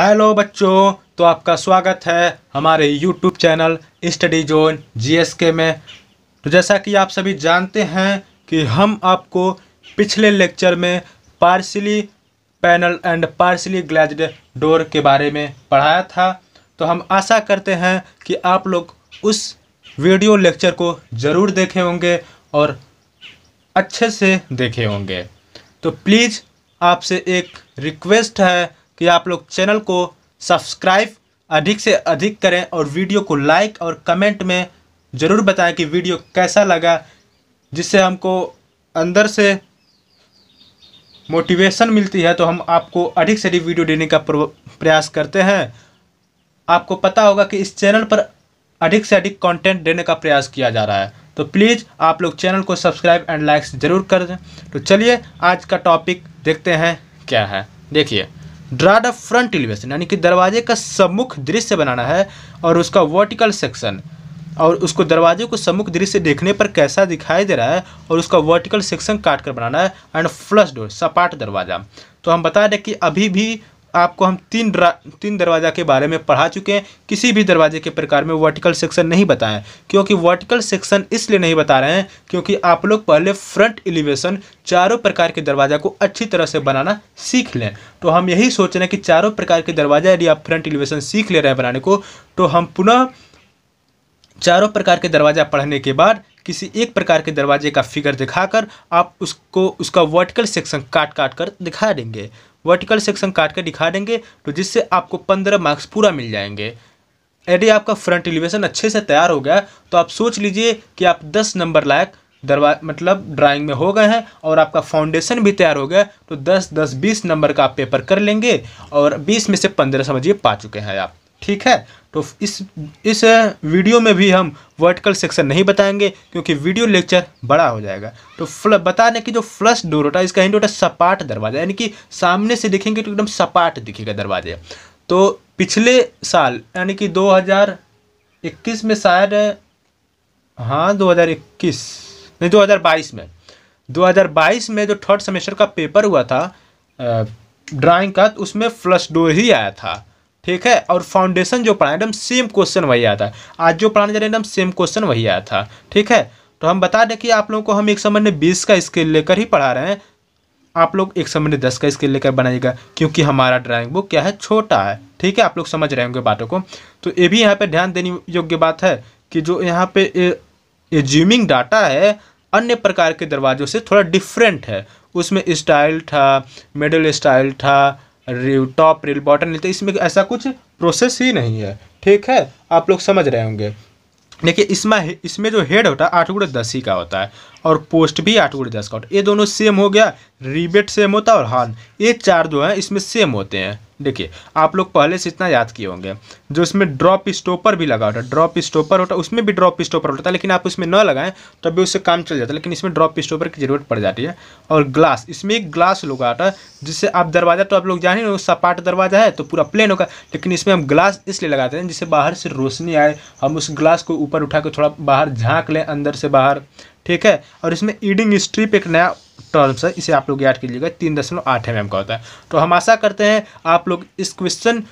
hello बच्चों तो आपका स्वागत है हमारे YouTube channel study zone GSK में तो जैसा कि आप सभी जानते हैं कि हम आपको पिछले लेक्चर में partly panel and partly glazed door के बारे में पढ़ाया था तो हम आशा करते हैं कि आप लोग उस वीडियो लेक्चर को ज़रूर देखे होंगे और अच्छे से देखे होंगे तो प्लीज़ आपसे एक रिक्वेस्ट है कि आप लोग चैनल को सब्सक्राइब अधिक से अधिक करें और वीडियो को लाइक और कमेंट में ज़रूर बताएं कि वीडियो कैसा लगा जिससे हमको अंदर से मोटिवेशन मिलती है तो हम आपको अधिक से अधिक वीडियो देने का प्रयास करते हैं आपको पता होगा कि इस चैनल पर अधिक से अधिक कंटेंट देने का प्रयास किया जा रहा है तो प्लीज़ आप लोग चैनल को सब्सक्राइब एंड लाइक्स ज़रूर कर दें तो चलिए आज का टॉपिक देखते हैं क्या है देखिए ड्रा द फ्रंट एलिवेशन यानी कि दरवाजे का सम्मुख दृश्य बनाना है और उसका वर्टिकल सेक्शन और उसको दरवाजे को सम्मुख दृश्य देखने पर कैसा दिखाई दे रहा है और उसका वर्टिकल सेक्शन काट कर बनाना है एंड फ्लश डोर सपाट दरवाज़ा तो हम बता दें कि अभी भी आपको हम तीन तीन दरवाज़ा के बारे में पढ़ा चुके हैं किसी भी दरवाजे के प्रकार में वर्टिकल सेक्शन नहीं बताएं क्योंकि वर्टिकल सेक्शन इसलिए नहीं बता रहे हैं क्योंकि आप लोग पहले फ्रंट एलिवेशन चारों प्रकार के दरवाज़ा को अच्छी तरह से बनाना सीख लें तो हम यही सोच रहे हैं कि चारों प्रकार के दरवाज़ा यदि आप फ्रंट एलिवेशन सीख ले रहे हैं बनाने को तो हम पुनः चारों प्रकार के दरवाज़ा पढ़ने के बाद किसी एक प्रकार के दरवाजे का फिगर दिखाकर आप उसको उसका वर्टिकल सेक्शन काट काट कर दिखा देंगे वर्टिकल सेक्शन काट कर दिखा देंगे तो जिससे आपको पंद्रह मार्क्स पूरा मिल जाएंगे यदि आपका फ्रंट एलिवेशन अच्छे से तैयार हो गया तो आप सोच लीजिए कि आप दस नंबर लायक दरवा मतलब ड्राइंग में हो गए हैं और आपका फाउंडेशन भी तैयार हो गया तो दस दस बीस नंबर का आप पेपर कर लेंगे और बीस में से पंद्रह समझिए पा चुके हैं आप ठीक है तो इस इस वीडियो में भी हम वर्टिकल सेक्शन नहीं बताएंगे क्योंकि वीडियो लेक्चर बड़ा हो जाएगा तो फ्ल बता दें कि जो फ्लश डोर होता है इसका हिंदी होता है सपाट दरवाज़ा यानी कि सामने से देखेंगे तो एकदम सपाट दिखेगा दरवाजे तो पिछले साल यानी कि 2021 में शायद हाँ 2021 नहीं 2022 में 2022 में जो थर्ड सेमेस्टर का पेपर हुआ था ड्राइंग का तो उसमें फ्लश डोर ही आया था ठीक है और फाउंडेशन जो पढ़ा एकदम सेम क्वेश्चन वही आया था आज जो पढ़ाने जा रहे एकदम सेम क्वेश्चन वही आया था ठीक है तो हम बता दें कि आप लोगों को हम एक समय में बीस का स्केल लेकर ही पढ़ा रहे हैं आप लोग एक समय में दस का स्केल लेकर बनाइएगा क्योंकि हमारा ड्राइंग बुक क्या है छोटा है ठीक है आप लोग समझ रहे होंगे बातों को तो ये भी यहाँ पर ध्यान देने योग्य बात है कि जो यहाँ पे एज्यूमिंग डाटा है अन्य प्रकार के दरवाज़ों से थोड़ा डिफरेंट है उसमें स्टाइल था मिडल स्टाइल था टॉप रिल बॉटम रील तो इसमें ऐसा कुछ प्रोसेस ही नहीं है ठीक है आप लोग समझ रहे होंगे देखिए इसमें इसमें जो हेड होता है आठ गुड़े दस ही का होता है और पोस्ट भी आठ गुड़े दस का होता है ये दोनों सेम हो गया रिबेट सेम होता है और हॉर्न ये चार जो है इसमें सेम होते हैं देखिए आप लोग पहले से इतना याद किए होंगे जो इसमें ड्रॉप स्टॉपर भी लगा होता है ड्रॉप स्टॉपर होता है उसमें भी ड्रॉप स्टॉपर होता है लेकिन आप उसमें न लगाएं तब भी उससे काम चल जाता है लेकिन इसमें ड्रॉप स्टॉपर की जरूरत पड़ जाती है और ग्लास इसमें एक ग्लास लगा होता है जिससे आप दरवाज़ा तो आप लोग जाने वो सपाट दरवाज़ा है तो पूरा प्लेन होगा लेकिन इसमें हम ग्लास इसलिए लगाते हैं जिससे बाहर से रोशनी आए हम उस ग्लास को ऊपर उठा थोड़ा बाहर झाँक लें अंदर से बाहर ठीक है और इसमें ईडिंग स्ट्रिप एक नया टर्म्स है इसे आप लोग याद कीजिएगा तीन दशमलव आठ एम का होता है तो हम आशा करते हैं आप लोग इस क्वेश्चन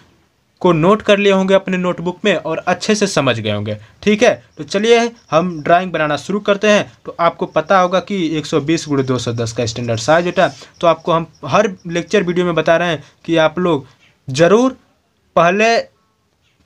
को नोट कर लिए होंगे अपने नोटबुक में और अच्छे से समझ गए होंगे ठीक है तो चलिए हम ड्राइंग बनाना शुरू करते हैं तो आपको पता होगा कि 120 सौ बीस गुड़े दो का स्टैंडर्ड साइज होता तो आपको हम हर लेक्चर वीडियो में बता रहे हैं कि आप लोग ज़रूर पहले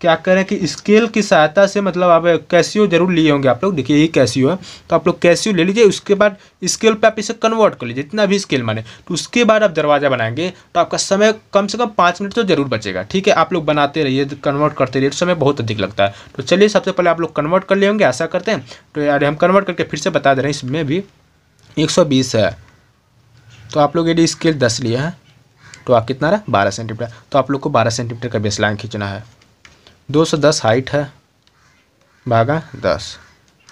क्या करें कि स्केल की सहायता से मतलब आप कैसियो जरूर लिए होंगे आप लोग देखिए यही कैसियो है तो आप लोग कैसियो ले लीजिए उसके बाद स्केल पे आप इसे कन्वर्ट कर लीजिए जितना भी स्केल माने तो उसके बाद आप दरवाज़ा बनाएंगे तो आपका समय कम से कम पाँच मिनट तो जरूर बचेगा ठीक है आप लोग बनाते रहिए कन्वर्ट करते रहिए तो समय बहुत अधिक लगता है तो चलिए सबसे पहले आप लोग कन्वर्ट कर लिए होंगे ऐसा करते हैं तो यार हम कन्वर्ट करके फिर से बता दे रहे हैं इसमें भी एक है तो आप लोग यदि स्केल दस लिए हैं तो आप कितना रहा बारह सेंटीमीटर तो आप लोग को बारह सेंटीमीटर का लाइन खींचना है दो सौ दस हाइट है भागा दस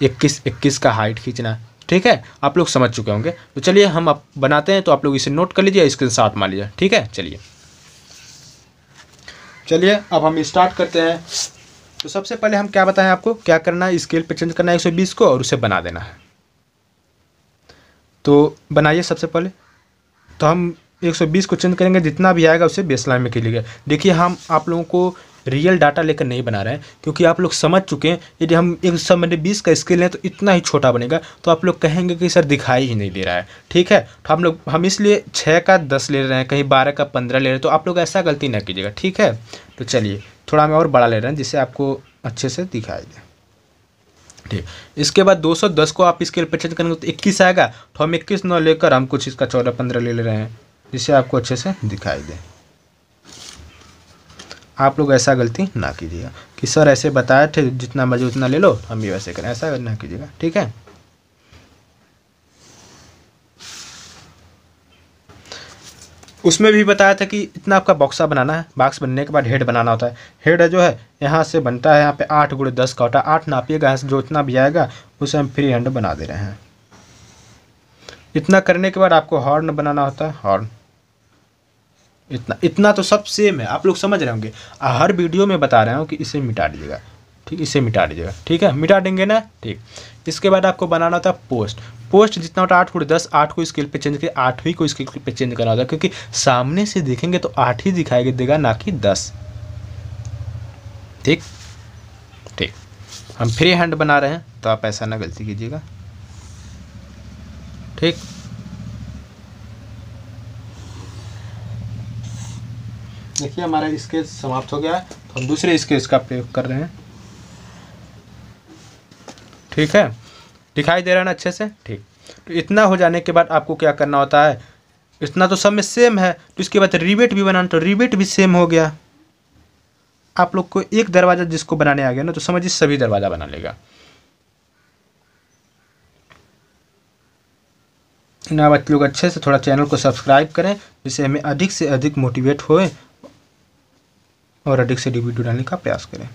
इक्कीस इक्कीस का हाइट खींचना है ठीक है आप लोग समझ चुके होंगे तो चलिए हम आप बनाते हैं तो आप लोग इसे नोट कर लीजिए इसके साथ मान लीजिए ठीक है चलिए चलिए अब हम स्टार्ट करते हैं तो सबसे पहले हम क्या बताएं आपको क्या करना है स्केल पे चेंज करना है 120 को और उसे बना देना है तो बनाइए सबसे पहले तो हम 120 को चेंज करेंगे जितना भी आएगा उसे बेसलाइन में खेलेंगे देखिए हम आप लोगों को रियल डाटा लेकर नहीं बना रहे हैं क्योंकि आप लोग समझ चुके हैं यदि हम एक सौ मैंने बीस का स्केल लें तो इतना ही छोटा बनेगा तो आप लोग कहेंगे कि सर दिखाई ही नहीं दे रहा है ठीक है तो हम लोग हम इसलिए छः का दस ले रहे हैं कहीं बारह का पंद्रह ले रहे हैं तो आप लोग ऐसा गलती ना कीजिएगा ठीक है तो चलिए थोड़ा हम और बड़ा तो तो ले रहे हैं जिससे आपको अच्छे से दिखाई दे ठीक इसके बाद 210 को आप स्केल पर चेंज करेंगे तो 21 आएगा तो हम 21 नौ लेकर हम कुछ इसका 14 15 ले ले रहे हैं जिससे आपको अच्छे से दिखाई दे आप लोग ऐसा गलती ना कीजिएगा कि सर ऐसे बताए थे जितना मर्जी उतना ले लो हम भी वैसे करें ऐसा ना कीजिएगा ठीक है उसमें भी बताया था कि इतना आपका बॉक्सा बनाना है बॉक्स बनने के बाद हेड बनाना होता है हेड है जो है यहाँ से बनता है यहाँ पे आठ गुड़े दस का होता है आठ नापिएगा यहाँ से जो इतना भी आएगा उसे हम फ्री हैंड बना दे रहे हैं इतना करने के बाद आपको हॉर्न बनाना होता है हॉर्न इतना इतना तो सब सेम है आप लोग समझ रहे होंगे हर वीडियो में बता रहा हूँ कि इसे मिटा दीजिएगा ठीक इसे मिटा दीजिएगा ठीक है मिटा देंगे ना ठीक इसके बाद आपको बनाना होता है पोस्ट पोस्ट जितना होता है आठ फुट दस आठ को स्केल पे चेंज करके आठवीं को स्केल पे चेंज करना होता है क्योंकि सामने से देखेंगे तो आठ ही दिखाई देगा ना कि दस ठीक ठीक हम फ्री हैंड बना रहे हैं तो आप ऐसा ना गलती कीजिएगा ठीक देखिए हमारा स्केच समाप्त हो गया है तो हम दूसरे स्केच का प्रयोग कर रहे हैं ठीक है दिखाई दे रहा है ना अच्छे से ठीक तो इतना हो जाने के बाद आपको क्या करना होता है इतना तो सब में सेम है तो इसके बाद रिबेट भी बनाना तो रिबेट भी सेम हो गया आप लोग को एक दरवाज़ा जिसको बनाने आ गया ना तो समझिए सभी दरवाज़ा बना लेगा ना बच्चे लोग अच्छे से थोड़ा चैनल को सब्सक्राइब करें जिससे हमें अधिक से अधिक मोटिवेट होए और अधिक से अधिक वीडियो डालने का प्रयास करें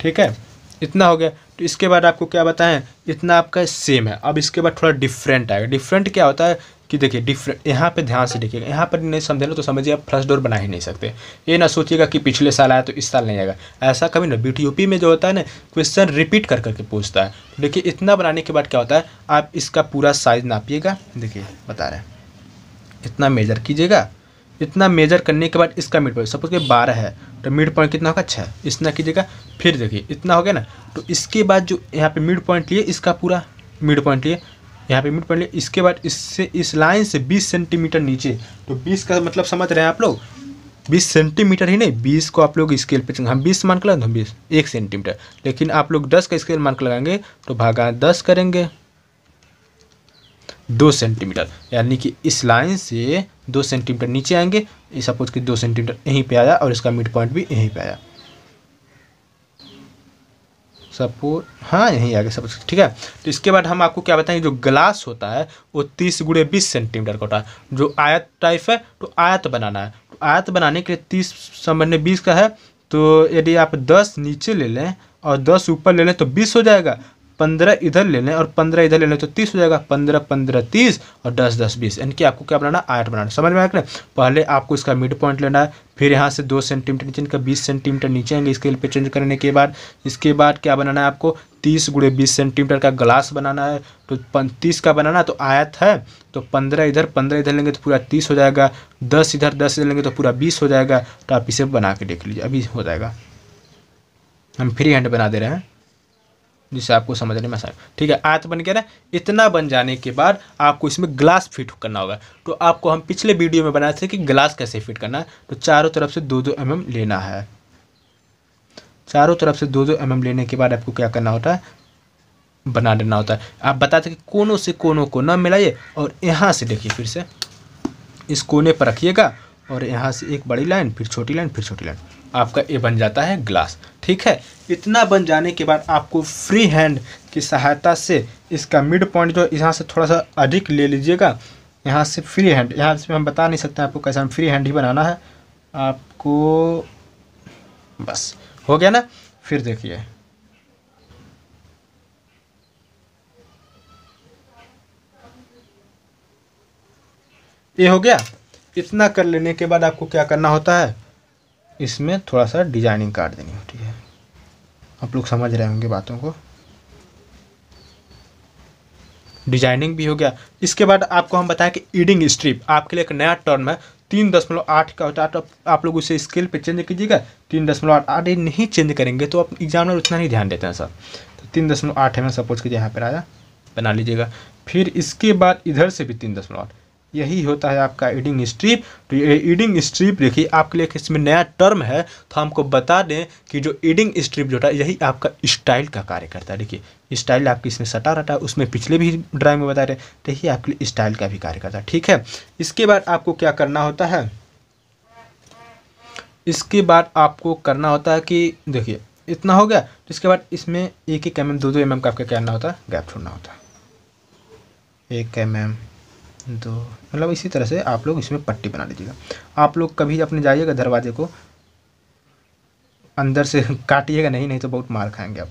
ठीक है इतना हो गया तो इसके बाद आपको क्या बताएं इतना आपका सेम है अब इसके बाद थोड़ा डिफरेंट आएगा डिफरेंट क्या होता है कि देखिए डिफरेंट यहाँ पे ध्यान से देखिएगा यहाँ पर नहीं समझे ना तो समझिए आप फर्स्ट डोर बना ही नहीं सकते ये ना सोचिएगा कि पिछले साल आया तो इस साल नहीं आएगा ऐसा कभी ना बी में जो होता है ना क्वेश्चन रिपीट कर करके पूछता है तो देखिए इतना बनाने के बाद क्या होता है आप इसका पूरा साइज नापिएगा देखिए बता रहे हैं इतना मेजर कीजिएगा इतना मेजर करने के बाद इसका मिड पॉइंट सपोज के बारह है तो मिड पॉइंट कितना होगा छः इतना कीजिएगा फिर देखिए इतना हो गया ना तो इसके बाद जो यहाँ पे मिड पॉइंट लिए इसका पूरा मिड पॉइंट लिए यहाँ पे मिड पॉइंट लिए इसके बाद इससे इस लाइन से बीस सेंटीमीटर नीचे तो बीस का मतलब समझ रहे हैं आप लोग बीस सेंटीमीटर ही नहीं बीस को आप लोग स्केल पर हम बीस मान के लगा बीस एक सेंटीमीटर लेकिन आप लोग दस का स्केल मान के लगाएंगे तो भागा दस करेंगे दो सेंटीमीटर यानी कि इस लाइन से दो सेंटीमीटर नीचे आएंगे सपोज कि दो सेंटीमीटर यहीं पे आया और इसका मिड पॉइंट भी यहीं पे आया सपोज हाँ यहीं आ गया सपोज ठीक है तो इसके बाद हम आपको क्या बताएंगे जो ग्लास होता है वो तीस गुड़े बीस सेंटीमीटर का होता है जो आयत टाइप है तो आयत बनाना है तो आयत बनाने के लिए तीस सामान्य बीस का है तो यदि आप दस नीचे ले लें और दस ऊपर ले लें तो बीस हो जाएगा पंद्रह इधर ले लें और पंद्रह इधर ले लें तो तीस हो जाएगा पंद्रह पंद्रह तीस और दस दस बीस यानी कि आपको क्या बनाना आठ बनाना समझ में आया ना पहले आपको इसका मिड पॉइंट लेना है फिर यहाँ से दो सेंटीमीटर नीचे इनका बीस सेंटीमीटर नीचे आएंगे स्केल पे चेंज करने के बाद इसके बाद क्या बनाना है आपको तीस गुड़े बीस सेंटीमीटर का ग्लास बनाना है तो तीस का बनाना तो आयत है तो पंद्रह इधर पंद्रह इधर लेंगे तो पूरा तीस हो जाएगा दस इधर दस इधर लेंगे तो पूरा बीस हो जाएगा तो आप इसे बना के देख लीजिए अभी हो जाएगा हम फ्री हैंड बना दे रहे हैं जिससे आपको समझने में आसान ठीक है आयत बन गया ना इतना बन जाने के बाद आपको इसमें ग्लास फिट करना होगा तो आपको हम पिछले वीडियो में बनाए थे कि ग्लास कैसे फिट करना है तो चारों तरफ से दो दो एम लेना है चारों तरफ से दो दो एम लेने के बाद आपको क्या करना होता है बना देना होता है आप बताते कि कोनों से कोनों को ना मिलाइए और यहाँ से देखिए फिर से इस कोने पर रखिएगा और यहाँ से एक बड़ी लाइन फिर छोटी लाइन फिर छोटी लाइन आपका ये बन जाता है ग्लास ठीक है इतना बन जाने के बाद आपको फ्री हैंड की सहायता से इसका मिड पॉइंट जो यहाँ से थोड़ा सा अधिक ले लीजिएगा यहाँ से फ्री हैंड यहाँ से हम बता नहीं सकते आपको कैसा हम फ्री हैंड ही बनाना है आपको बस हो गया ना फिर देखिए ये हो गया इतना कर लेने के बाद आपको क्या करना होता है इसमें थोड़ा सा डिजाइनिंग काट देनी होती है आप लोग समझ रहे होंगे बातों को डिजाइनिंग भी हो गया इसके बाद आपको हम बताएं कि ईडिंग स्ट्रिप आपके लिए एक नया टर्म है तीन दशमलव आठ का होता है तो आप लोग उसे स्केल पे चेंज कीजिएगा तीन दशमलव आठ आठ नहीं चेंज करेंगे तो आप एग्जाम में उतना नहीं ध्यान देते हैं सर तो तीन दशमलव आठ है मैं सपोज कीजिए यहाँ पर आया बना लीजिएगा फिर इसके बाद इधर से भी तीन दशमलव आठ यही होता है आपका ईडिंग स्ट्रिप तो ये ईडिंग स्ट्रिप देखिए आपके लिए इसमें नया टर्म है तो हमको बता दें कि जो ईडिंग स्ट्रिप जो होता है यही आपका स्टाइल का कार्य करता है देखिए स्टाइल आपके इसमें सटा रहता है उसमें पिछले भी ड्राइंग में बता रहे तो यही आपके लिए स्टाइल का भी कार्य करता है ठीक है इसके बाद आपको क्या करना होता है इसके बाद आपको करना होता है कि देखिए इतना हो गया तो इसके बाद इसमें एक एक एम एम दो दो एम एम का आपका करना होता है गैप छोड़ना होता है एक एम एम दो तो मतलब इसी तरह से आप लोग इसमें पट्टी बना लीजिएगा आप लोग कभी अपने जाइएगा दरवाजे को अंदर से काटिएगा नहीं नहीं तो बहुत मार खाएंगे आप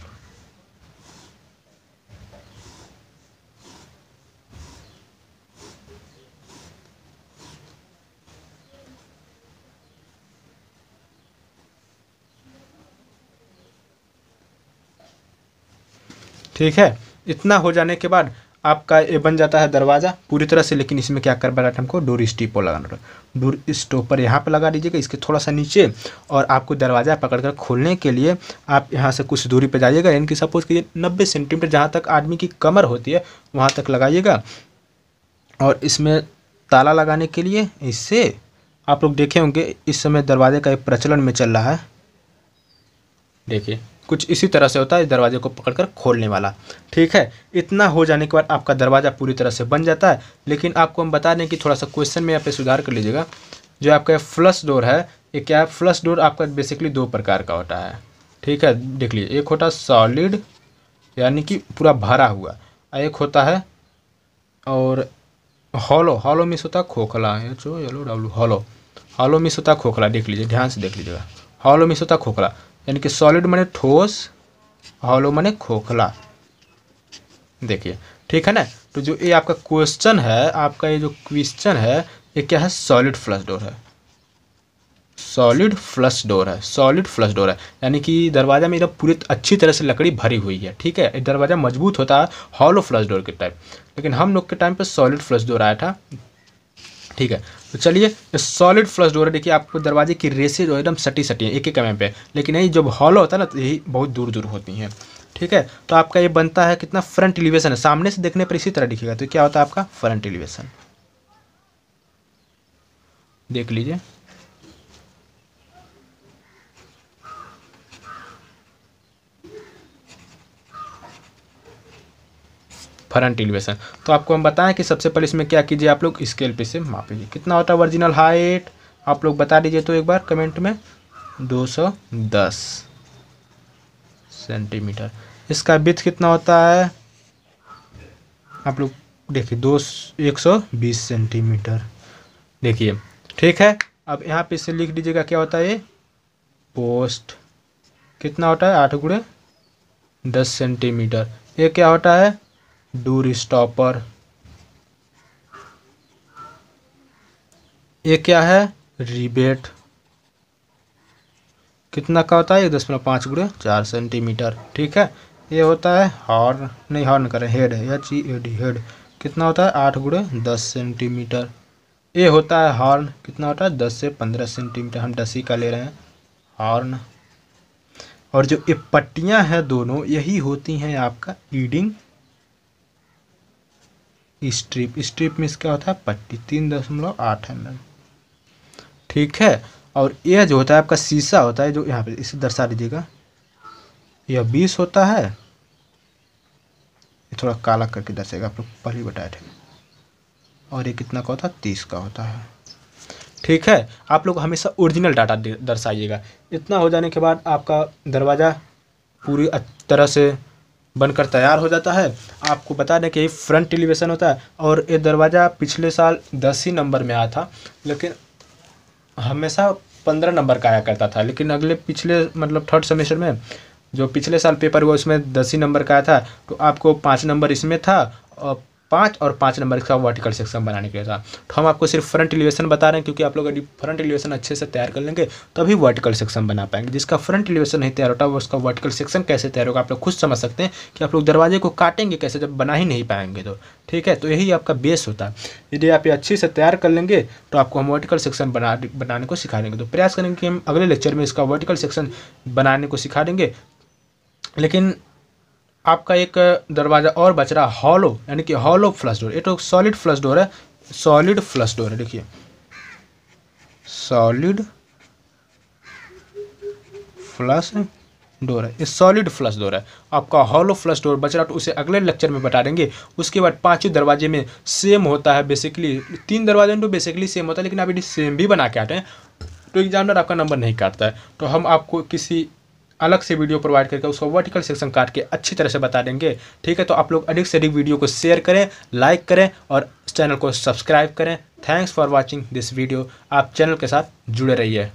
ठीक है इतना हो जाने के बाद आपका ये बन जाता है दरवाज़ा पूरी तरह से लेकिन इसमें क्या कर बैठा हमको डोर स्टीपो लगाना डोर स्टोपर यहाँ पर लगा दीजिएगा इसके थोड़ा सा नीचे और आपको दरवाज़ा पकड़कर खोलने के लिए आप यहाँ से कुछ दूरी पर जाइएगा यानी कि सपोज़ कीजिए नब्बे सेंटीमीटर जहाँ तक आदमी की कमर होती है वहाँ तक लगाइएगा और इसमें ताला लगाने के लिए इससे आप लोग देखे होंगे इस समय दरवाजे का एक प्रचलन में चल रहा है देखिए कुछ इसी तरह से होता है दरवाजे को पकड़कर खोलने वाला ठीक है इतना हो जाने के बाद आपका दरवाज़ा पूरी तरह से बन जाता है लेकिन आपको हम बता दें कि थोड़ा सा क्वेश्चन में यहाँ पे सुधार कर लीजिएगा जो आपका फ्लश डोर है ये क्या है फ्लश डोर आपका बेसिकली दो प्रकार का होता है ठीक है देख लीजिए एक होता सॉलिड यानी कि पूरा भरा हुआ एक होता है और हॉलो हॉलो मिस होता खोखला है चो येलो डब्लू हॉलो हॉलो मिस होता खोखला देख लीजिए ध्यान से देख लीजिएगा हॉलो मिस होता खोखला यानी कि सॉलिड माने ठोस हॉलो माने खोखला देखिए ठीक है ना तो जो ये आपका क्वेश्चन है आपका ये जो क्वेश्चन है ये क्या है सॉलिड फ्लश डोर है सॉलिड फ्लश डोर है सॉलिड फ्लश डोर है यानी कि दरवाज़ा में इधर पूरी अच्छी तरह से लकड़ी भरी हुई है ठीक है दरवाज़ा मजबूत होता है हॉलो फ्लश डोर के टाइप लेकिन हम लोग के टाइम पर सॉलिड फ्लश डोर आया था ठीक है तो चलिए जो सॉलिड फ्लस डोर है देखिए आपको दरवाजे की रेसे जो एकदम सटी सटी है एक एक एम mm पे लेकिन यही जब हॉल होता है ना तो यही बहुत दूर दूर होती हैं ठीक है तो आपका ये बनता है कितना फ्रंट एलिवेशन है सामने से देखने पर इसी तरह दिखेगा तो क्या होता है आपका फ्रंट एलिवेशन देख लीजिए फ्रंट एलिवेशन तो आपको हम बताएं कि सबसे पहले इसमें क्या कीजिए आप लोग स्केल पे से माप लीजिए कितना होता है ओरिजिनल हाइट आप लोग बता दीजिए तो एक बार कमेंट में दो सौ दस सेंटीमीटर इसका विथ कितना होता है आप लोग देखिए दो एक सौ बीस सेंटीमीटर देखिए ठीक है अब यहाँ पे इसे लिख दीजिएगा क्या होता है ये पोस्ट कितना होता है आठ गुड़े दस सेंटीमीटर ये क्या होता है डूर स्टॉपर ये क्या है रिबेट कितना का होता है एक दशमलव पाँच गुड़े चार सेंटीमीटर ठीक है ये होता है हॉर्न नहीं हॉर्न करें हेड है H E A D head कितना होता है आठ गुड़े दस सेंटीमीटर ये होता है हॉर्न कितना होता है दस से पंद्रह सेंटीमीटर हम डसी का ले रहे हैं हॉर्न और जो ये पट्टियाँ हैं दोनों यही होती हैं आपका ईडिंग स्ट्रिप स्ट्रिप में इसका होता है पट्टी तीन दशमलव आठ एम एम ठीक है और यह जो होता है आपका शीशा होता है जो यहाँ पे इसे दर्शा दीजिएगा यह बीस होता है ये थोड़ा काला करके दर्शेगा आप लोग पहले ही बताए थे और ये कितना का होता है तीस का होता है ठीक है आप लोग हमेशा ओरिजिनल डाटा दर्शाइएगा इतना हो जाने के बाद आपका दरवाज़ा पूरी तरह से बनकर तैयार हो जाता है आपको बता दें कि ये फ्रंट एलिवेशन होता है और ये दरवाज़ा पिछले साल दस ही नंबर में आया था लेकिन हमेशा पंद्रह नंबर का आया करता था लेकिन अगले पिछले मतलब थर्ड सेमेस्टर में जो पिछले साल पेपर हुआ उसमें दस ही नंबर का आया था तो आपको पाँच नंबर इसमें था और पाँच और पाँच नंबर का वर्टिकल सेक्शन बनाने के लिए था तो हम आपको सिर्फ फ्रंट एलिवेशन बता रहे हैं क्योंकि आप लोग यदि फ्रंट एलिवेशन अच्छे से तैयार कर लेंगे तभी वर्टिकल सेक्शन बना पाएंगे जिसका फ्रंट एलिवेशन नहीं तैयार होता वो उसका वर्टिकल सेक्शन कैसे तैयार होगा आप लोग खुद समझ सकते हैं कि आप लोग दरवाजे को काटेंगे कैसे जब बना ही नहीं पाएंगे तो ठीक है तो यही आपका बेस होता है यदि आप ये अच्छे से तैयार कर लेंगे तो आपको हम वर्टिकल सेक्शन बना बनाने को सिखा देंगे तो प्रयास करेंगे कि हम अगले लेक्चर में इसका वर्टिकल सेक्शन बनाने को सिखा देंगे लेकिन आपका एक दरवाज़ा और बच रहा हॉलो यानी कि हॉलो फ्लश डोर ये तो सॉलिड फ्लश डोर है सॉलिड फ्लश डोर है देखिए सॉलिड फ्लश डोर है ये सॉलिड फ्लश डोर है आपका हॉलो फ्लश डोर बच रहा तो उसे अगले लेक्चर में बता देंगे उसके बाद पांचों दरवाजे में सेम होता है बेसिकली तीन दरवाजे में तो बेसिकली सेम होता है लेकिन आप यदि सेम भी बना के आते हैं तो एग्जामिनर आपका नंबर नहीं काटता है तो हम आपको किसी अलग से वीडियो प्रोवाइड करके उसको वर्टिकल सेक्शन काट के अच्छी तरह से बता देंगे ठीक है तो आप लोग अधिक से अधिक वीडियो को शेयर करें लाइक करें और चैनल को सब्सक्राइब करें thanks for watching this video आप चैनल के साथ जुड़े रहिए